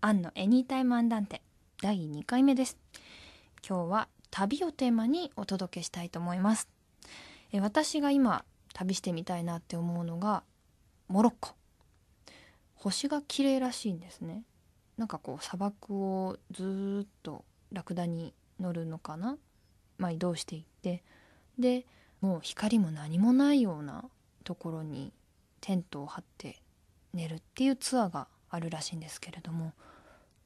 アンのエニータイムアンダンテ第2回目です今日は旅をテーマにお届けしたいと思いますえ私が今旅してみたいなって思うのがモロッコ星が綺麗らしいんですねなんかこう砂漠をずっとラクダに乗るのかな、まあ、移動していってでもう光も何もないようなところにテントを張って寝るっていうツアーがあるらしいんですけれども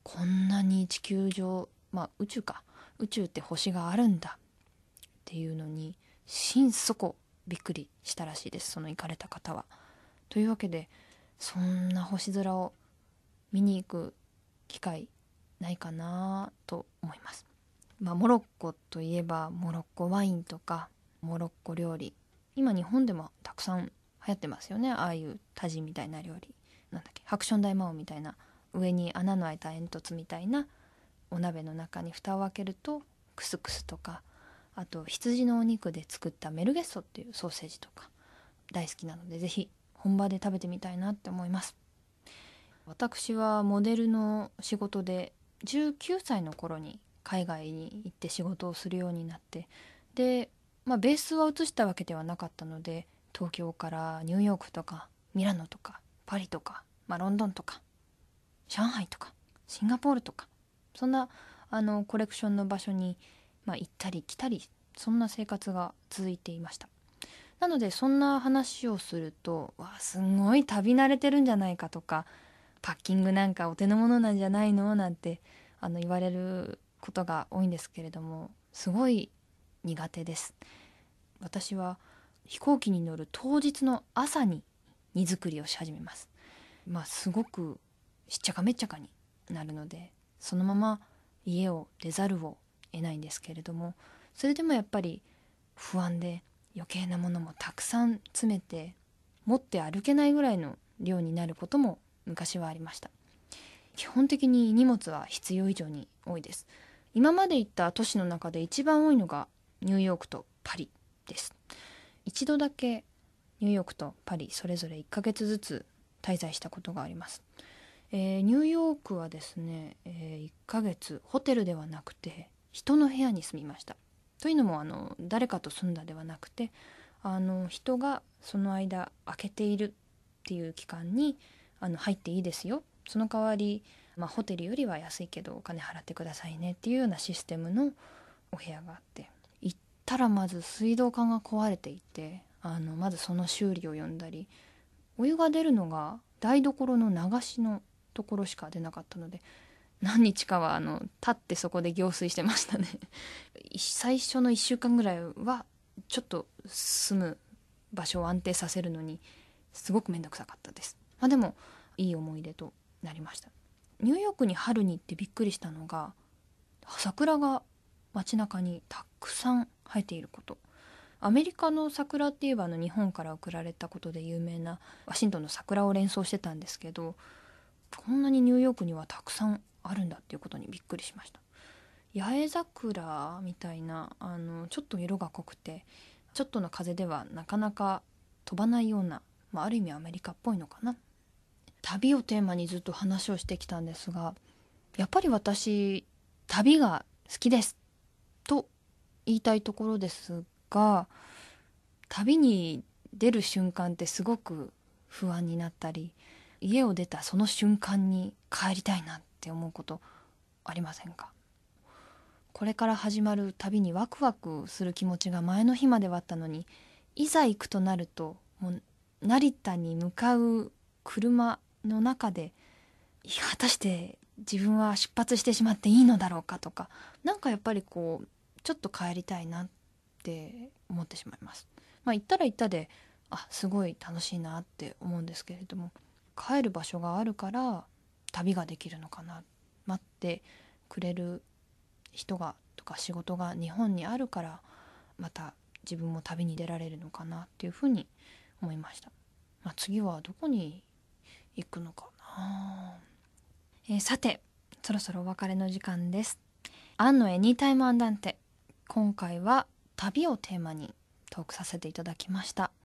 こんなに地球上まあ宇宙か宇宙って星があるんだっていうのに心底びっくりしたらしいですその行かれた方は。というわけでそんな星空を見に行く機会ないかなと思います。まあ、モロッコといえばモロッコワインとかモロッコ料理今日本でもたくさん流行ってますよねああいうタジみたいな料理なんだっけハクション大魔王みたいな上に穴の開いた煙突みたいなお鍋の中に蓋を開けるとクスクスとかあと羊のお肉で作ったメルゲッソっていうソーセージとか大好きなので是非本場で食べてみたいなって思います私はモデルの仕事で19歳の頃に海外に行って仕事をするようになってで、まあ、ベースは移したわけではなかったので東京からニューヨークとかミラノとかパリとかまあ、ロンドンとか上海とかシンガポールとかそんなあのコレクションの場所に、まあ、行ったり来たりそんな生活が続いていましたなのでそんな話をするとわあすごい旅慣れてるんじゃないかとかパッキングなんかお手の物なんじゃないのなんてあの言われることが多いんですけれどもすごい苦手です私は飛行機に乗る当日の朝に荷造りをし始めますまあ、すごくしっちゃかめっちゃかになるのでそのまま家を出ざるを得ないんですけれどもそれでもやっぱり不安で余計なものもたくさん詰めて持って歩けないぐらいの量になることも昔はありました基本的に荷物は必要以上に多いです今まで行った都市の中で一番多いのがニューヨークとパリです一度だけニューヨークとパリそれぞれ1ヶ月ずつ滞在したことがあります、えー、ニューヨークはですね、えー、1ヶ月ホテルではなくて人の部屋に住みましたというのもあの誰かと住んだではなくてあの人がその間空けているっていう期間にあの入っていいですよその代わり、まあ、ホテルよりは安いけどお金払ってくださいねっていうようなシステムのお部屋があって行ったらまず水道管が壊れていてあのまずその修理を呼んだりお湯が出るのが台所の流しのところしか出なかったので何日かはあの立ってそこで行水してましたね最初の1週間ぐらいはちょっと住む場所を安定させるのにすごく面倒くさかったです、まあ、でもいい思い出となりましたニューヨークに春に行ってびっくりしたのが桜が街中にたくさん生えていることアメリカの桜っていえばの日本から贈られたことで有名なワシントンの桜を連想してたんですけどこんなにニューヨークにはたくさんあるんだっていうことにびっくりしました八重桜みたいなあのちょっと色が濃くてちょっとの風ではなかなか飛ばないような、まあ、ある意味アメリカっぽいのかな旅をテーマにずっと話をしてきたんですがやっぱり私旅が好きですと言いたいところですか旅に出る瞬間ってすごく不安になったり家を出たその瞬間に帰りたいなって思うことありませんかこれから始まる旅にワクワクする気持ちが前の日まではあったのにいざ行くとなるともう成田に向かう車の中で果たして自分は出発してしまっていいのだろうかとか何かやっぱりこうちょっと帰りたいなって思ってしまいます。まあ、行ったら行ったであすごい楽しいなって思うんですけれども帰る場所があるから旅ができるのかな待ってくれる人がとか仕事が日本にあるからまた自分も旅に出られるのかなっていうふうに思いました、まあ、次はどこに行くのかな、えー、さてそろそろお別れの時間ですアンのエニタイムアンダンテ今回は旅をテーマにトークさせていただきました